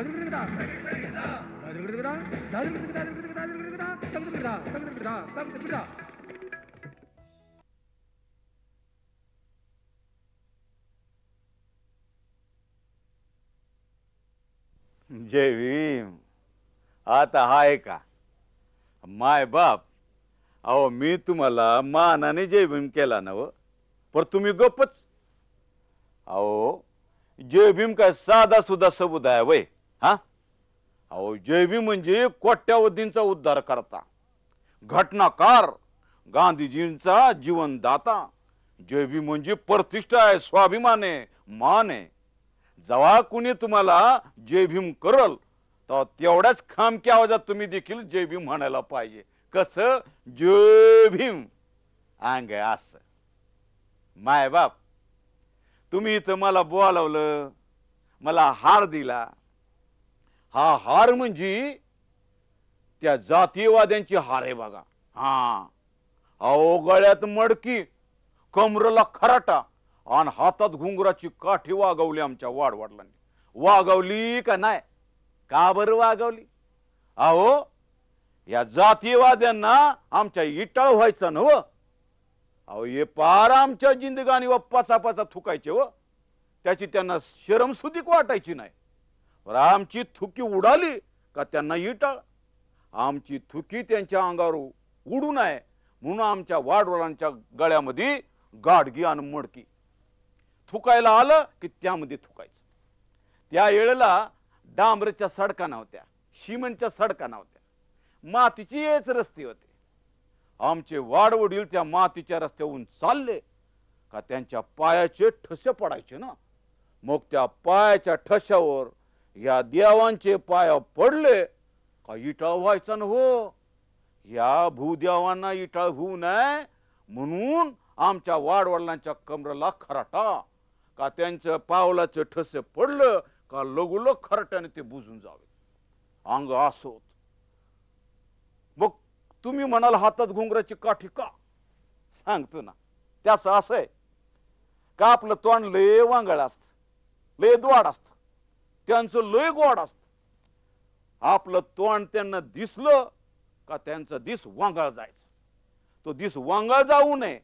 जय भीम आता हाय का माय बाप अहो मी तुम्हाला मानाने जय भीम केला ना व हो. पर तुम्ही गपच अहो जय भीम काय साधा सुद्धा सबूत आहे वय हा अहो जैबी म्हणजे कोट्यावधींचा उद्धार करता घटनाकार गांधीजींचा जीवनदाता भीम म्हणजे प्रतिष्ठा आहे स्वाभिमान आहे मान आहे जेव्हा कुणी तुम्हाला जय भीम करल तर तेवढ्याच खामक्या आवाजात तुम्ही देखील जय भीम म्हणायला पाहिजे कस जय भीम अंग अस माय बाप तुम्ही इथं मला बोलावलं मला हार दिला हा हार म्हणजे त्या जातीयवाद्यांची हार आहे बघा हा अहो गळ्यात मडकी कमरला खराटा आणि हातात घुंगराची काठी वागवली आमच्या वाडवडलांनी वागवली का नाही का बरं वागवली अहो या जातीयवाद्यांना आमच्या इटाळ व्हायचा नव हो. अहो हे पार आमच्या जिंदगानी व पाचापाचा थुकायचे व हो. त्याची त्यांना शरमसुदीक वाटायची नाही रामची थुकी उडाली का त्यांना इटाळ आमची थुकी त्यांच्या अंगावर उडू नये म्हणून आमच्या वाडवळांच्या गळ्यामध्ये गाडगी आणि मडकी थुकायला आलं की त्यामध्ये थुकायचं त्या वेळेला डांबरेच्या सडका नव्हत्या शिमेंटच्या सडका नव्हत्या मातीची हेच रस्ते होते आमचे वाडवडील त्या मातीच्या रस्त्याहून चालले का त्यांच्या पायाचे ठसे पडायचे ना मग त्या पायाच्या ठशावर या देवांचे पाया पडले का इटाळ व्हायचा न हो या भूदेवांना इटाळ होऊ नये म्हणून आमच्या वाडवडिलांच्या कमरला खराटा का त्यांचं पावलाचं ठसे पडलं का लगोलग खराट्याने ते बुजून जावे अंग असोत मग तुम्ही म्हणाल हातात घुंगराची काठी का सांगतो ना त्याचं असं आहे का आपलं तोंड लय वांगळ असतं लय द्वाड असतं त्यांचं लय गोड असत आपलं तोंड त्यांना दिसलं का त्यांचा दिस वांगळ जायचं तो दिस वांगळ जाऊ नये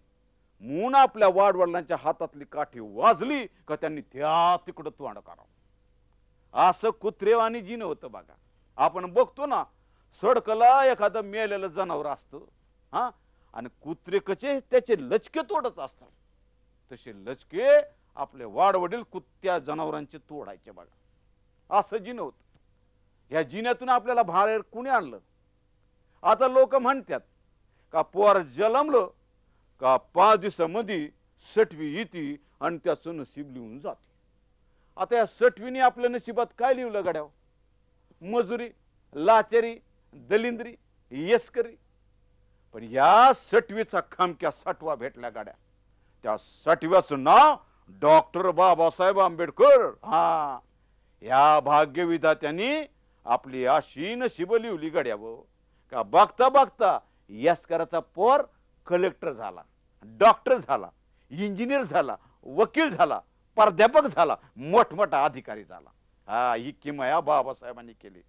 म्हणून आपल्या वाडवडिलांच्या हातातली काठी वाजली का त्यांनी त्या तिकडं तोंड करावं असं कुत्रेवानी जिन होतं बघा आपण बघतो ना सडकला एखादं मेलेलं जनावर असतं हा आणि कुत्रे कचे त्याचे लचके तोडत असतात तसे लचके आपले वाडवडील कुत्त्या जनावरांचे तोडायचे बघा असं जिन होत ह्या जिन्यातून आपल्याला भारेर कुणी आणलं आता लोक म्हणतात का पोर जलमलं का पाच दिवसामध्ये सटवी येते आणि त्याचं नशीब लिहून जाते आता या सटवीने आपल्या नशिबात काय लिहिलं गड्याव मजुरी लाचारी दलिंद्री येसकरी पण या सटवीचा खामक्या साठवा भेटल्या गाड्या त्या साठव्याचं नाव डॉक्टर बाबासाहेब आंबेडकर हा या त्यांनी आपली आशीन शिब लिवली गड्याव का बघता बघता यस्कराचा पोर कलेक्टर झाला डॉक्टर झाला इंजिनियर झाला वकील झाला प्राध्यापक झाला मोठमोठा अधिकारी झाला हा ही किमया बाबासाहेबांनी केली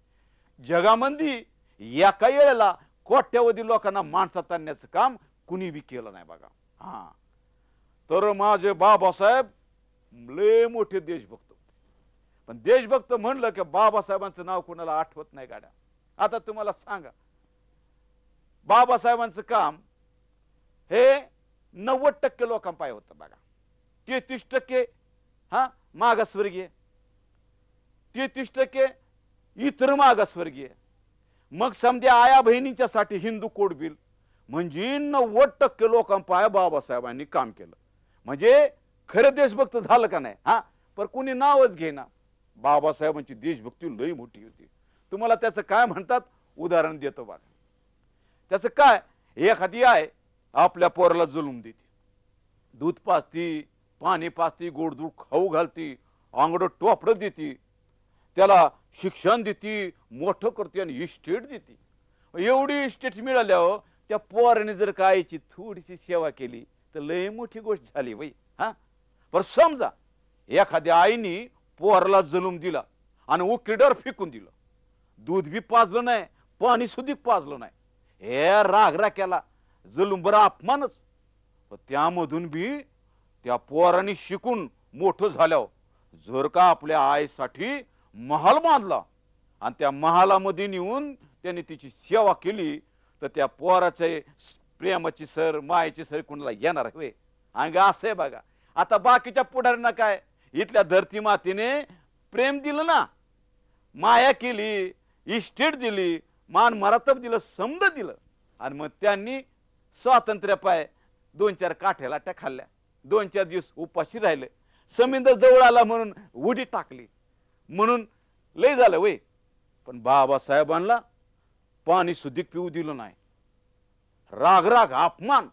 जगामंदी एका वेळेला कोट्यावधी लोकांना माणसात आणण्याचं काम कुणी बी केलं नाही बघा हा तर माझे बाबासाहेब लय मोठे देशभक्त पण देशभक्त म्हणलं की बाबासाहेबांचं नाव कोणाला आठवत नाही गाड्या आता तुम्हाला सांगा बाबासाहेबांचं काम हे नव्वद टक्के लोकांपाय होतं बघा तेहतीस टक्के हा मागासवर्गीय तेहतीस टक्के इतर मागासवर्गीय मग समजा आया बहिणींच्यासाठी हिंदू कोड बिल म्हणजे नव्वद टक्के लोकांपाय बाबासाहेबांनी काम केलं म्हणजे खरं देशभक्त झालं का नाही हा पर कोणी नावच घेणार बाबासाहेबांची देशभक्ती लई मोठी होती तुम्हाला त्याचं काय म्हणतात उदाहरण देतो बघा त्याचं काय एखादी आहे आपल्या पोराला जुलूम देते दूध पाचती पाणी पाचती गोडदूध खाऊ घालती आंगडं टोपडं देते त्याला शिक्षण देते मोठं करते आणि इस्टेट देते एवढी इस्टेट मिळाल्यावर त्या पोराने जर कायची थोडीशी सेवा केली तर लय मोठी गोष्ट झाली बाई हां पर समजा एखाद्या आईनी पोहरला जलूम दिला आणि उकिडर फेकून दिलं दूध बी पाजलं नाही पाणी सुधीक पाजलं नाही हे रागरा केला जलूम बरं अपमानच त्यामधून बी त्या पोहराने शिकून मोठं झाल्यावर जर का आपल्या आईसाठी महाल बांधला आणि त्या महालामध्ये नेऊन त्याने तिची सेवा केली तर त्या पोहराचे प्रेमाची सर मायेची सर कुणाला येणार हवे अंग असं आहे बघा आता बाकीच्या पुढाऱ्यांना काय इथल्या धरती मातीने प्रेम दिलं ना माया केली इस्टेट दिली मान मरातब दिलं समज दिलं आणि मग त्यांनी स्वातंत्र्य पाय दोन चार काठ्या लाट्या खाल्ल्या दोन चार दिवस उपाशी राहिले समिंदर जवळ आला म्हणून उडी टाकली म्हणून लय झालं वय पण बाबासाहेबांना पाणी सुधीक पिऊ दिलं नाही राग राग अपमान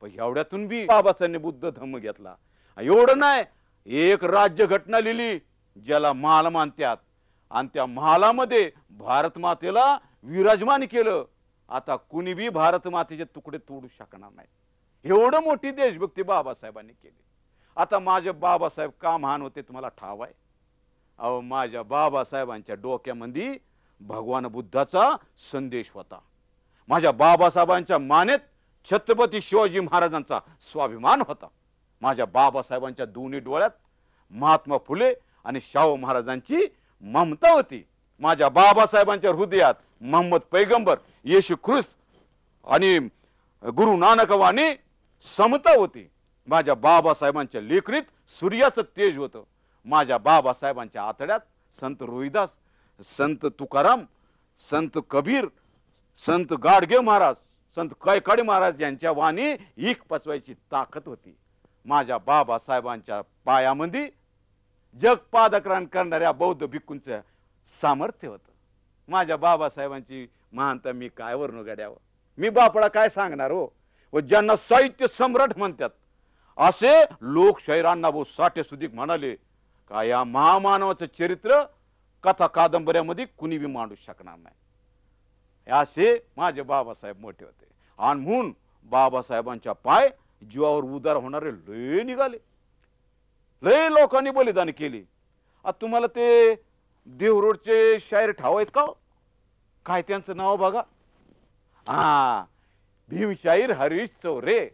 पण एवढ्यातून बी बाबासाहेबांनी बुद्ध धम्म घेतला एवढं नाही एक राज्य घटना लिहिली ज्याला महाल मानतात आणि त्या महालामध्ये भारत मातेला विराजमान केलं आता कुणीबी भारत मातेचे तुकडे तोडू शकणार नाही एवढं मोठी देशभक्ती बाबासाहेबांनी केली आता माझे बाबासाहेब का महान होते तुम्हाला ठाव आहे अहो माझ्या बाबासाहेबांच्या डोक्यामध्ये भगवान बुद्धाचा संदेश होता माझ्या बाबासाहेबांच्या मानेत छत्रपती शिवाजी महाराजांचा स्वाभिमान होता माझ्या बाबासाहेबांच्या दोन्ही डोळ्यात महात्मा फुले आणि शाहू महाराजांची ममता होती माझ्या बाबासाहेबांच्या हृदयात मोहम्मद पैगंबर येशू ख्रिस्त आणि गुरु नानकवाने समता होती माझ्या बाबासाहेबांच्या लेखणीत सूर्याचं तेज होतं माझ्या बाबासाहेबांच्या आतड्यात संत रोहिदास संत तुकाराम संत कबीर संत गाडगे महाराज संत कैकाडे महाराज यांच्या वाणी एक पचवायची ताकद होती माझ्या बाबासाहेबांच्या पायामध्ये जग पादक्रांत करणाऱ्या बौद्ध भिक्कूंचं सामर्थ्य होतं माझ्या बाबासाहेबांची महानता मी काय वर्ण गड्यावं मी बापडा काय सांगणार हो व ज्यांना साहित्य सम्राट म्हणतात असे लोक भाऊ साठे सुदीक म्हणाले का या महामानवाचं चरित्र कथा कादंबऱ्यामध्ये कुणी बी मांडू शकणार नाही असे माझे बाबासाहेब मोठे होते आणि म्हणून बाबासाहेबांच्या पाय जीवावर उदार होणारे लय निघाले लय लोकांनी बलिदान केले आता तुम्हाला ते देवरोडचे शायर ठाव आहेत का हो? काय त्यांचं नाव बघा हा भीमशाहीर हरीश चौरे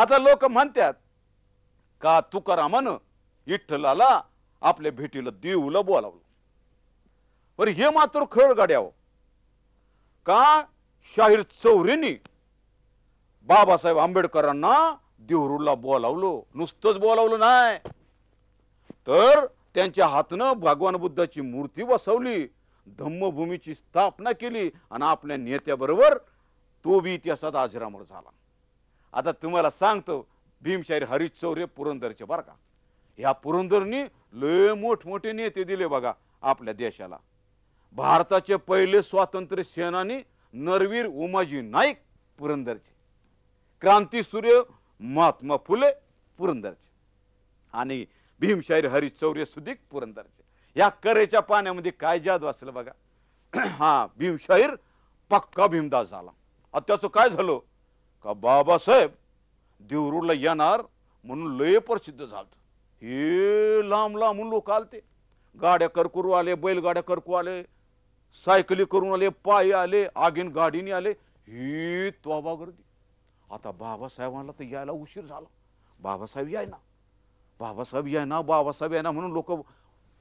आता लोक म्हणतात का तुकारामानं विठ्ठलाला आपल्या भेटीला देऊला बोलावलं बरं हे मात्र खळ गाड्याव हो. का शाहीर चौरेनी बाबासाहेब आंबेडकरांना देहरूरला बोलावलो नुसतंच बोलावलं नाही तर त्यांच्या हातनं भगवान बुद्धाची मूर्ती बसवली धम्मभूमीची स्थापना केली आणि आपल्या नेत्याबरोबर तो बी इतिहासात आजरामर झाला आता तुम्हाला सांगतो भीमशाहीर चौर्य पुरंदरचे बरं का ह्या पुरंदरनी लय मोठमोठे नेते दिले बघा आपल्या देशाला भारताचे पहिले स्वातंत्र्य सेनानी नरवीर उमाजी नाईक पुरंदरचे क्रांती सूर्य महात्मा फुले पुरंदरचे आणि भीमशाहीर हरिशौर्य सुदीक पुरंदरचे या करेच्या पाण्यामध्ये काय जादू असेल बघा हा भीमशाहीर पक्का भीमदास झाला आता त्याचं काय झालं का बाबासाहेब देवरूडला येणार म्हणून लय प्रसिद्ध झालं हे लांब लांबून लोक आलते गाड्या करकुरू आले बैलगाड्या करकू आले सायकली करून आले पायी आले आगीन गाडीने आले ही त्वाबा गर्दी आता बाबासाहेबांना तर यायला उशीर झाला बाबासाहेब याय ना बाबासाहेब याय ना बाबासाहेब याय ना म्हणून लोक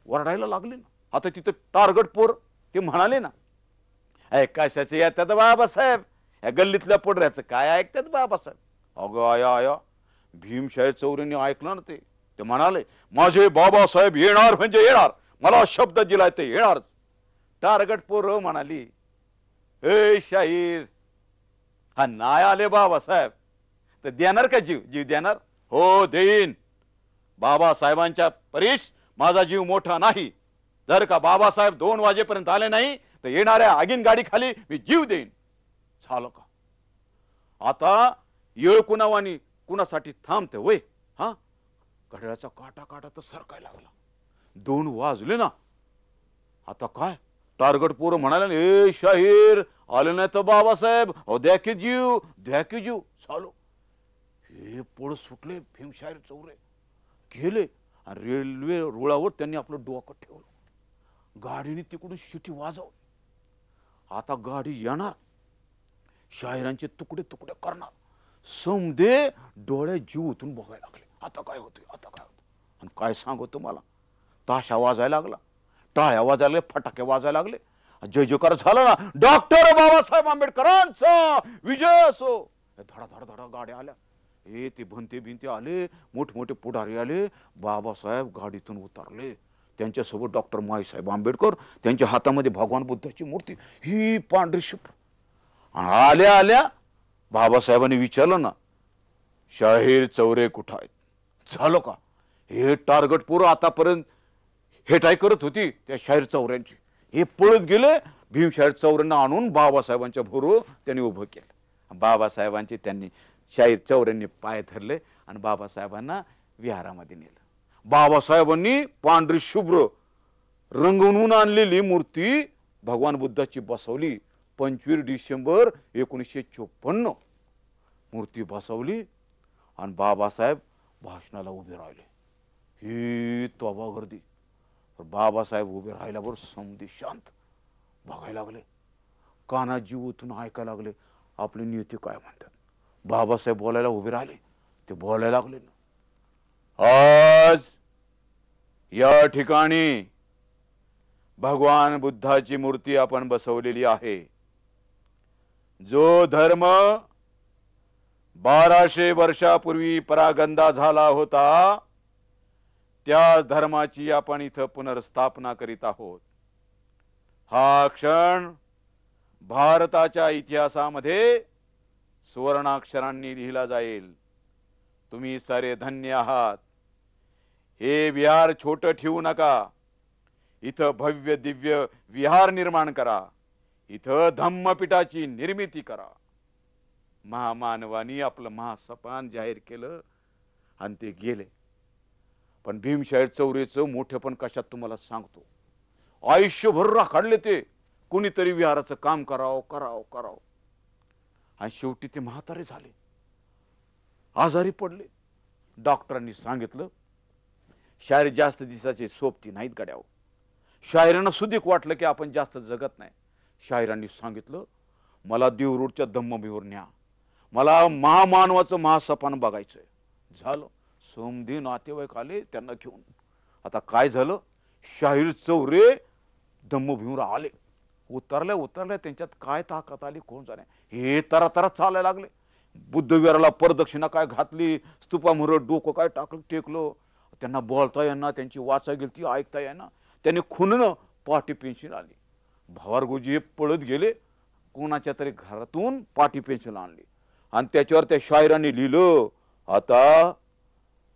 वरडायला लागले ना आता तिथं टार्गट पोर ते म्हणाले ना अय कशाचे येतात बाबासाहेब या गल्लीतल्या पोडऱ्याचं काय ऐकतात बाबासाहेब अगं आया आया भीमशाहे चौऱ्यांनी ऐकलं ना ते ते म्हणाले माझे बाबासाहेब येणार म्हणजे येणार मला शब्द दिलाय ते येणार टारगट पोर म्हणाली ए शाहीर हा नाय आले बाबासाहेब तर देणार का जीव जीव देणार हो देईन बाबासाहेबांच्या परीश माझा जीव मोठा नाही जर का बाबासाहेब दोन वाजेपर्यंत आले नाही तर येणाऱ्या आगीन गाडी खाली मी जीव देईन झालो का आता येळ कुणावानी कुणासाठी थांबते वय हा घड्याचा काटा काटा तर सरकाय लागला दोन वाजले ना आता काय टार्गेट पोर म्हणाले ए शाहीर आले नाही तर बाबासाहेब अहो द्या की जीव द्या की जीव चालू हे पोळ सुटले भीमशाहीर चौरे गेले आणि रेल्वे रुळावर त्यांनी आपलं डोकं ठेवलं गाडीने तिकडून शिटी वाजवली आता गाडी येणार शाहिरांचे तुकडे तुकडे करणार समदे डोळे जीव उतून बघायला लागले आता काय होतोय आता काय होतं आणि काय सांगू तुम्हाला ताशा वाजायला लागला टाळ्या वाजायला लागले फटाके वाजायला लागले जय जयकार झाला ना डॉक्टर बाबासाहेब आंबेडकरांचा विजय असो धडा धडा धडा गाड्या आल्या हे ते भंते भिंते आले मोठमोठे पुढारी आले बाबासाहेब गाडीतून उतरले त्यांच्यासोबत डॉक्टर माईसाहेब आंबेडकर त्यांच्या हातामध्ये भगवान बुद्धाची मूर्ती ही पांढरी शिप आल्या आल्या बाबासाहेबांनी विचारलं ना शाहीर चौरे कुठं आहेत झालं का हे टार्गेट पुरं आतापर्यंत हेटाई करत होती त्या शाहीर चौऱ्यांची हे पळत गेले भीमशाहीर चौऱ्यांना आणून बाबासाहेबांच्या भोरू त्यांनी उभं केलं बाबासाहेबांचे त्यांनी शाहीर चौऱ्यांनी पाय धरले आणि बाबासाहेबांना विहारामध्ये नेलं बाबासाहेबांनी पांढरी शुभ्र रंगवून आणलेली मूर्ती भगवान बुद्धाची बसवली पंचवीस डिसेंबर एकोणीसशे चोपन्न मूर्ती बसवली आणि बाबासाहेब भाषणाला उभे राहिले ही तोबा गर्दी बाबासाहेब उभे राहिल्यावर समधी शांत बघायला लागले काना जीव ओतून ऐकायला लागले आपली नियुती काय म्हणतात बाबासाहेब बोलायला उभे राहिले ते बोलायला लागले ना आज या ठिकाणी भगवान बुद्धाची मूर्ती आपण बसवलेली आहे जो धर्म बाराशे वर्षापूर्वी परागंदा झाला होता त्याच धर्माची आपण इथं पुनर्स्थापना करीत आहोत हा क्षण भारताच्या इतिहासामध्ये सुवर्णाक्षरांनी लिहिला जाईल तुम्ही सारे धन्य आहात हे विहार छोट ठेवू नका इथं भव्य दिव्य विहार निर्माण करा इथं धम्मपीठाची निर्मिती करा महामानवानी आपलं महासपान जाहीर केलं आणि ते गेले पण भीमशाहीर चौरेचं मोठेपण कशात तुम्हाला सांगतो आयुष्यभर राखाडले ते कुणीतरी विहाराचं काम करावं करावं करावं आणि शेवटी ते म्हातारे झाले आजारी पडले डॉक्टरांनी सांगितलं शायर जास्त दिवसाचे सोबती नाहीत गड्याव शायरांना सुदीक वाटलं की आपण जास्त जगत नाही शायरांनी सांगितलं मला देवरूडच्या धम्मभीवर न्या मला महामानवाचं महासपान बघायचंय झालं सोमधी नातेवाईक आले त्यांना घेऊन आता काय झालं शाहीर चौरे दम्मभिवरा आले उतरल्या उतरल्या त्यांच्यात काय ताकद आली कोण जाणे हे तरा चालायला लागले बुद्धविराला परदक्षिणा काय घातली स्तूपामुरं डोकं काय टाकलं टेकलं त्यांना बोलता येणार त्यांची वाचा गेली ती ऐकता येणार त्यांनी खुननं पाठी पेन्शन आली भावारगोजी हे पळत गेले कोणाच्या तरी घरातून पाठी पेन्शन आणली आणि त्याच्यावर त्या शाहिरांनी लिहिलं आता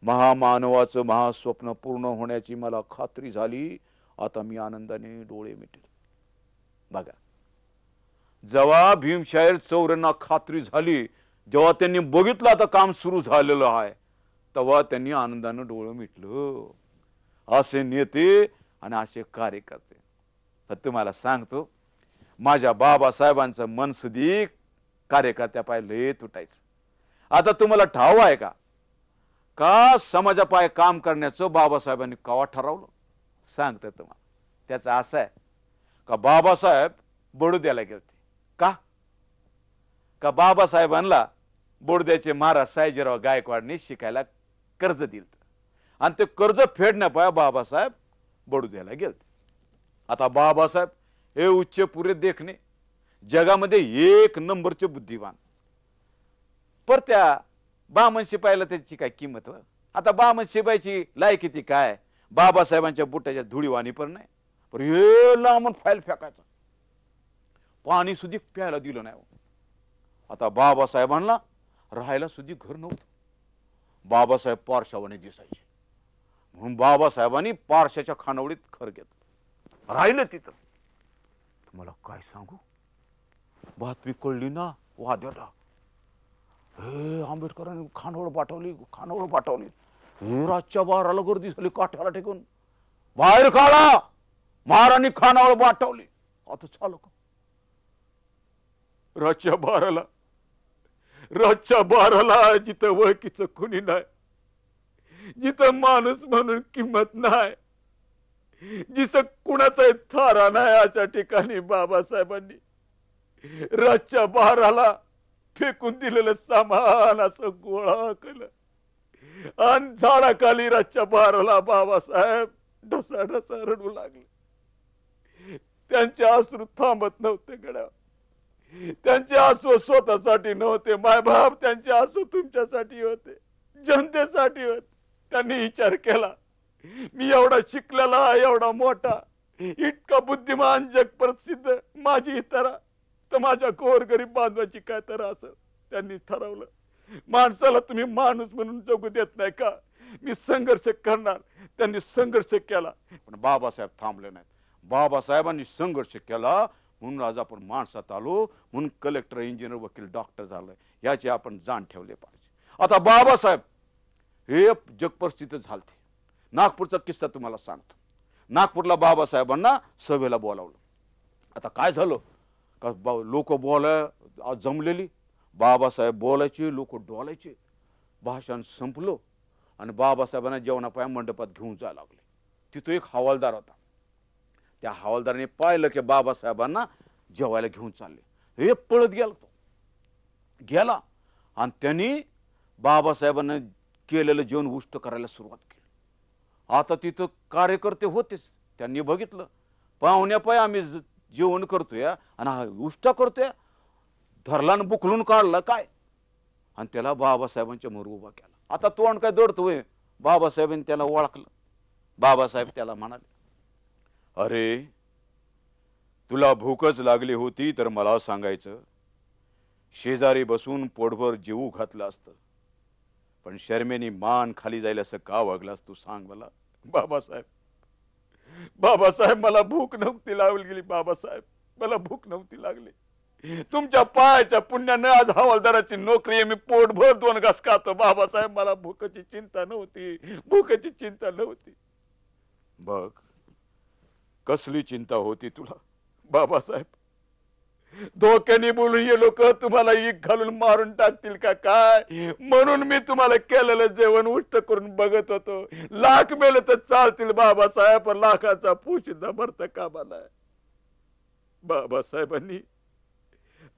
महामानवाचं महास्वप्न पूर्ण होण्याची मला खात्री झाली आता मी आनंदाने डोळे मिटले बघा जेव्हा भीमशाहीर चौऱ्यांना खात्री झाली जेव्हा त्यांनी बघितलं आता काम सुरू झालेलं आहे तेव्हा त्यांनी आनंदानं डोळं मिटलं असे नेते आणि असे कार्यकर्ते फक्त मला सांगतो माझ्या बाबासाहेबांचं मनसुदी कार्यकर्त्या पाहिले तुटायचं आता तुम्हाला ठाव आहे का का समाजापाय काम करण्याचं बाबासाहेबांनी कवा ठरवलं सांगतं तुम्हाला त्याचा असं आहे का बाबासाहेब बडोद्याला गेलते का का बाबासाहेबांना बोडद्याचे महाराज सायजीराव गायकवाडने शिकायला कर्ज दिलं आणि ते कर्ज फेडण्या पाया बाबासाहेब बडोद्याला गेलते आता बाबासाहेब हे उच्च पुरे देखणे जगामध्ये एक नंबरचे बुद्धिमान पर त्या बामन शिपायला त्याची काय किंमत व आता बामन शिपायची लायकी किती काय बाबासाहेबांच्या बुटाच्या धुळीवाणी पण नाही पण हे लांबून फाईल फेकायचं पाणी सुधी प्यायला दिलं नाही आता बाबासाहेबांना राहायला सुधी घर नव्हतं बाबासाहेब पारशावाने दिसायचे म्हणून बाबासाहेबांनी पारशाच्या खानावळीत खर घेत राहिलं तिथं तुम्हाला काय सांगू बातमी कळली ना वाद्याला हे आंबेडकरांनी खानवळ पाठवली खानवळ पाठवली हे राजच्या बाराला गर्दी झाली काठ्याला टेकून बाहेर काढा महाराणी खानावळ पाठवली आता चालो का राजच्या बाराला राजच्या बाराला जिथं ओळखीचं खुनी नाही जिथं माणूस म्हणून किंमत नाही जिथं कुणाचाही थारा नाही अशा ठिकाणी बाबासाहेबांनी राजच्या बाराला फेकून दिलेलं सामान असं गोळा केलं आणि झाडाखाली रातच्या बाराला बाबासाहेब ढसा ढसा रडू लागले त्यांचे आश्रू थांबत नव्हते गड्या त्यांचे आसू स्वतःसाठी नव्हते मायबाप त्यांचे आसू तुमच्यासाठी होते जनतेसाठी होते त्यांनी विचार केला मी एवढा शिकलेला एवढा मोठा इतका बुद्धिमान जग प्रसिद्ध माझी इतरा तर माझ्या कोर गरीब बांधवाची काय तर असं त्यांनी ठरवलं माणसाला तुम्ही माणूस म्हणून जगू देत नाही का मी संघर्ष करणार त्यांनी संघर्ष केला पण बाबासाहेब थांबले नाहीत बाबासाहेबांनी संघर्ष केला म्हणून आज आपण माणसात आलो म्हणून कलेक्टर इंजिनियर वकील डॉक्टर झालं याचे आपण जाण ठेवले पाहिजे आता बाबासाहेब हे जगपरिस्थिती झालते नागपूरचा किस्सा तुम्हाला सांगतो नागपूरला बाबासाहेबांना सभेला बोलावलं आता काय झालं का बा लोक बोलाय जमलेली बाबासाहेब बोलायचे लोक डोलायचे भाषण संपलो आणि बाबासाहेबांना जेवणापाय मंडपात घेऊन जायला लागले तिथं एक हवालदार होता त्या हवालदाराने पाहिलं की बाबासाहेबांना जेवायला घेऊन चालले हे पळत गेला तो गेला आणि त्यांनी बाबासाहेबांना केलेलं जेवण उष्ट करायला सुरुवात केली आता तिथं कार्यकर्ते होतेच त्यांनी बघितलं पाहुण्यापाय आम्ही जेवण करतोय आणि हा उष्टा करतोय धरला आणि बुकलून काढला काय आणि त्याला बाबासाहेबांच्या मोर उभा केला आता तोंड काय दडतोय बाबासाहेबांनी त्याला ओळखलं बाबासाहेब त्याला म्हणाले अरे तुला भूकच लागली होती तर मला सांगायचं शेजारी बसून पोटभर जेवू घातलं असतं पण शर्मेनी मान खाली जायला असं का वागलास तू सांग मला बाबासाहेब बाबासाहेब मला भूक नव्हती लावली गेली बाबासाहेब मला भूक नव्हती लागली तुमच्या पायाच्या पुण्यानं आज हवालदाराची नोकरी आहे मी पोटभर दोन घास खातो बाबासाहेब मला भूकची चिंता नव्हती भूकची चिंता नव्हती बघ कसली चिंता होती तुला बाबासाहेब धोक्याने बोलून हे लोक तुम्हाला एक घालून मारून टाकतील का काय म्हणून मी तुम्हाला केलेलं जेवण उष्ट करून बघत होतो लाख मेले तर चालतील बाबासाहेब पण लाखाचा पोशिंदा भरत कामाला बाबासाहेबांनी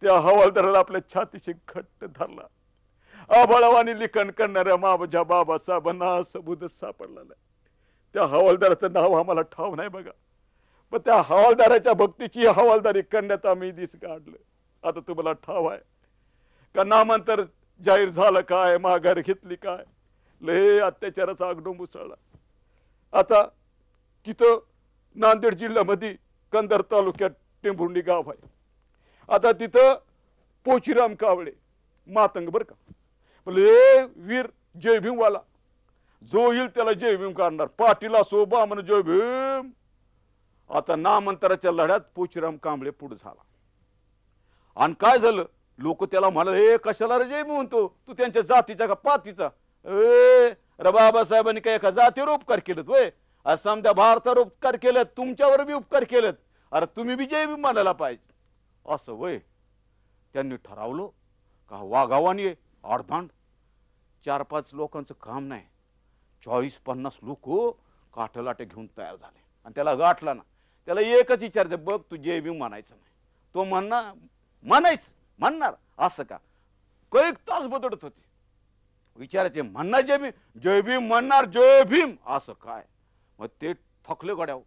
त्या हवालदाराला आपल्या छातीशी घट्ट धरला अबळावाने लिखन करणाऱ्या माझ्या बाबासाहेबांना सबुद सापडला त्या हवालदाराचं नाव आम्हाला ठाव नाही बघा पण त्या हवालदाराच्या भक्तीची हवालदारी करण्यात आम्ही दिस काढलं आता तुम्हाला ठाव आहे का नामांतर जाहीर झालं काय माघार घेतली काय लय अत्याचाराचा आगडोंब उसळला आता तिथं नांदेड जिल्ह्यामध्ये कंदर तालुक्यात टेंभुर्णी गाव आहे आता तिथं पोचीराम कावळे मातंग बर का म्हणजे वीर जयभीमवाला जो येईल त्याला जयभीम काढणार पाटील असो बामन जयभीम आता नामंतराच्या लढ्यात पोचराम कांबळे पुढे झाला आणि काय झालं लोक त्याला म्हणाले हे कशाला रजय म्हणतो तू त्यांच्या जातीचा का पातीचा ए र बाबासाहेबांनी काय एका जातीवर उपकार केलेत वय अरे समजा भारतावर उपकार केलेत तुमच्यावर बी उपकार केलेत अरे तुम्ही बी जय बी म्हणायला पाहिजे असं वय त्यांनी ठरवलं का वाघावानी आडधांड चार पाच लोकांचं काम नाही चाळीस पन्नास लोक काठलाटे घेऊन तयार झाले आणि त्याला गाठला ना त्याला एकच विचारतं बघ तू जय भीम म्हणायचं नाही तो म्हणणार म्हणायच म्हणणार असं का कैक तास बदलत होते विचारायचे म्हणणार जय भीम जय भीम म्हणणार जय भीम असं काय मग ते थकले गड्याव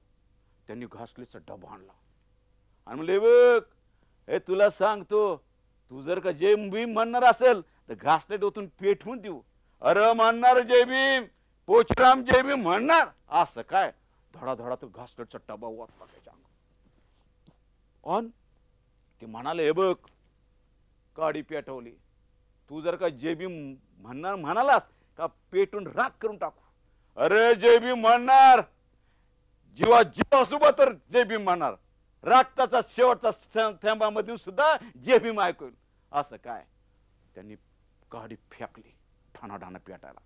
त्यांनी घासलेचा डबा आणला आणि म्हणले बघ हे तुला सांगतो तू जर का जय भीम म्हणणार असेल तर घासलेट ओतून पेठवून देऊ अरे म्हणणार जय भीम पोचराम जय भीम म्हणणार असं काय धडा तर घासलेटचा टबा वाचला वाट अंग ऑन ते म्हणाले हे बघ काडी पेटवली तू जर का जेबी म्हणणार म्हणालास का पेटून राग करून टाकू अरे जेबी म्हणणार जीवा जीवासोबत तर जे म्हणणार रक्ताचा शेवटचा थेंबामधून सुद्धा जे ऐकून असं काय त्यांनी काडी फेकली ठाणा पेटायला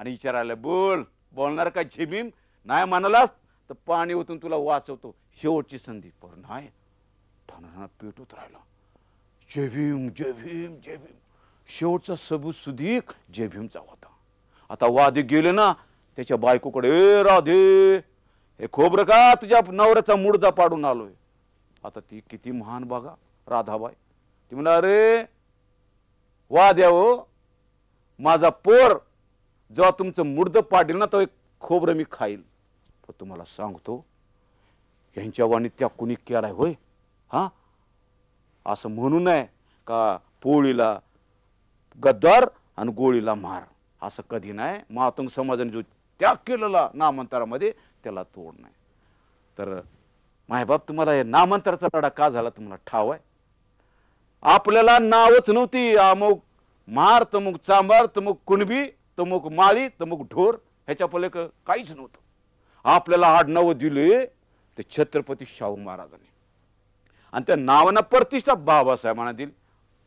आणि विचारायला बोल बोलणार का झेबीम नाही म्हणालास तर पाणी ओतून तुला वाचवतो शेवटची संधी पण नाही ठाणा पेट उत राहिला जेभीम जेभीम जेभीम शेवटचा सबूत सुधीक जेभीमचा होता आता वादे गेले ना त्याच्या बायकोकडे ए राधे हे खोबरं का तुझ्या नवऱ्याचा मुडदा पाडून आलोय आता ती किती महान बघा राधाबाई ती म्हणा अरे वा हो, माझा पोर जेव्हा तुमचं मुर्द पाडील ना तो एक खोबरं मी खाईल पण तुम्हाला सांगतो यांच्या वाणी त्या कुणी केलाय होय हा असं म्हणू नये का पोळीला गद्दार आणि गोळीला मार असं कधी नाही मातंग समाजाने जो त्याग केलेला नामांतरामध्ये त्याला तोड नाही तर मायबाप तुम्हाला हे नामांतराचा लढा का झाला तुम्हाला ठाव आहे आपल्याला नावच नव्हती अमुक मार तमुक चांभार तमुक कुणबी तमुक माळी तमुक ढोर ह्याच्या पलक काहीच नव्हतं आपल्याला आठ नव दिले ते छत्रपती शाहू महाराजांनी आणि त्या नावानं प्रतिष्ठा बाबासाहेबांना दिली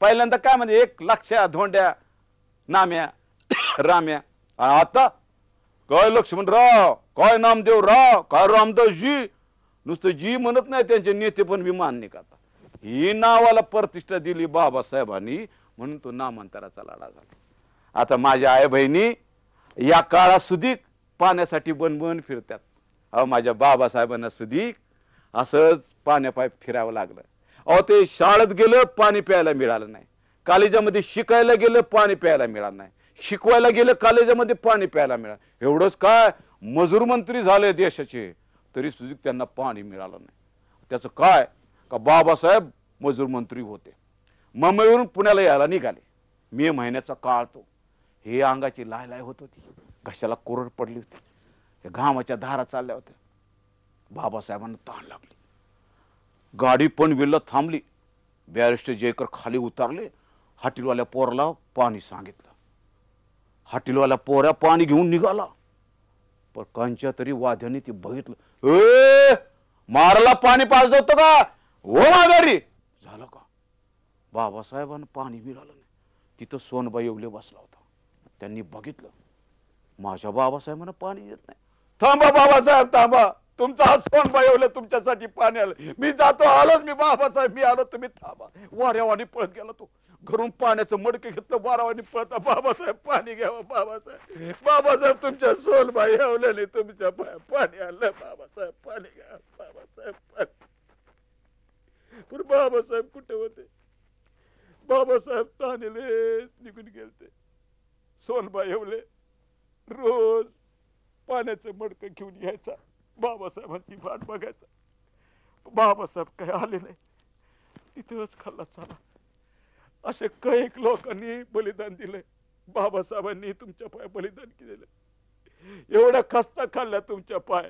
पहिल्यांदा काय म्हणजे एक लक्ष्या धोंड्या नाम्या राम्या आता काय लक्ष्मणराव काय राव काय जी नुसतं जी म्हणत नाही त्यांचे नेते पण मी मान्य करता ही नावाला प्रतिष्ठा दिली बाबासाहेबांनी म्हणून तो नामांतराचा लढा झाला आता माझ्या आई बहिणी या काळात सुधीक पाण्यासाठी बनबन फिरतात अहो माझ्या बाबासाहेबांना सुदीक असंच पाण्यापाय फिरावं लागलं अहो ते शाळेत गेलं पाणी प्यायला मिळालं नाही कॉलेजामध्ये शिकायला गेलं पाणी प्यायला मिळालं नाही शिकवायला गेलं कॉलेजामध्ये पाणी प्यायला मिळालं एवढंच काय मजूर मंत्री झाले देशाचे तरी सुधीक त्यांना पाणी मिळालं नाही त्याचं काय का बाबासाहेब मजूर मंत्री होते मुंबईवरून पुण्याला यायला निघाले मे महिन्याचा काळ तो हे अंगाची लाय लाय होत होती घशाला कोरड पडली होती घामाच्या धारा चालल्या होत्या बाबासाहेबांना ताण लागली गाडी पण विल्ल थांबली बॅरिस्टर जयकर खाली उतारले हाटीलवाल्या पोराला पाणी सांगितलं हाटीलवाल्या पोऱ्या पाणी घेऊन निघाला पण कांच्या तरी वाद्याने ती बघितलं ए मारला पाणी पाच होतं का हो माघारी झालं का बाबासाहेबांना पाणी मिळालं नाही तिथं सोनबाई येवले बसला होता त्यांनी बघितलं माझ्या बाबासाहेबांना पाणी येत नाही थांबा बाबासाहेब थांबा तुमचा हात सोन बायवलं तुमच्यासाठी पाणी आलं मी जातो आलोच मी बाबासाहेब मी आलो तुम्ही थांबा वाऱ्यावानी पळत गेला तो घरून पाण्याचं मडकं घेतलं वारावानी पळता बाबासाहेब पाणी घ्यावं बाबासाहेब बाबासाहेब तुमच्या सोन बाई आवलेली तुमच्या पाणी आलं बाबासाहेब पाणी घ्या बाबासाहेब पाणी बाबासाहेब कुठे होते बाबासाहेब तानेले निघून गेलते सोनबा येवले रोज पाण्याचं मडकं घेऊन यायचा बाबासाहेबांची वाट बघायचा बाबासाहेब काही आले नाही तिथेच खाल्ला चाला असे कैक लोकांनी बलिदान दिले बाबासाहेबांनी तुमच्या पाय बलिदान केलेलं एवढ्या खस्ता खाल्ल्या तुमच्या पाय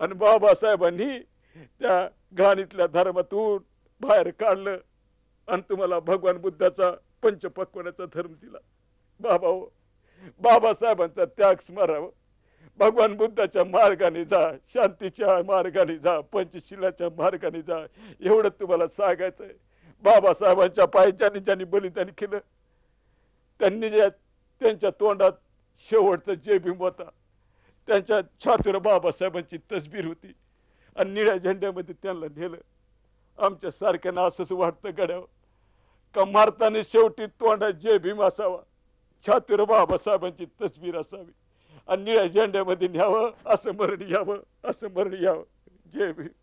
आणि बाबासाहेबांनी त्या घाणीतल्या धर्मातून बाहेर काढलं आणि तुम्हाला भगवान बुद्धाचा पंचपक्वण्याचा धर्म दिला बाबा बाबासाहेबांचा त्याग स्मरावं भगवान बुद्धाच्या मार्गाने जा शांतीच्या मार्गाने जा पंचशिलाच्या मार्गाने जा एवढं तुम्हाला सांगायचं आहे बाबासाहेबांच्या पाय ज्यांनी ज्यांनी बलिदान केलं त्यांनी ज्या त्यांच्या तोंडात शेवटचं जे भीम होता त्यांच्या छातूर बाबासाहेबांची तस्बीर होती आणि निळ्या झेंड्यामध्ये त्यांना नेलं आमच्या सारख्याना असंच वाटतं गड्यावं का मारताना शेवटी तोंडात जे भीम असावा छात्र बाबासाहेबांची तस्वीर असावी आणि एजेंड्यामध्ये न्यावं असं मरण यावं असं मरण यावं जय भीम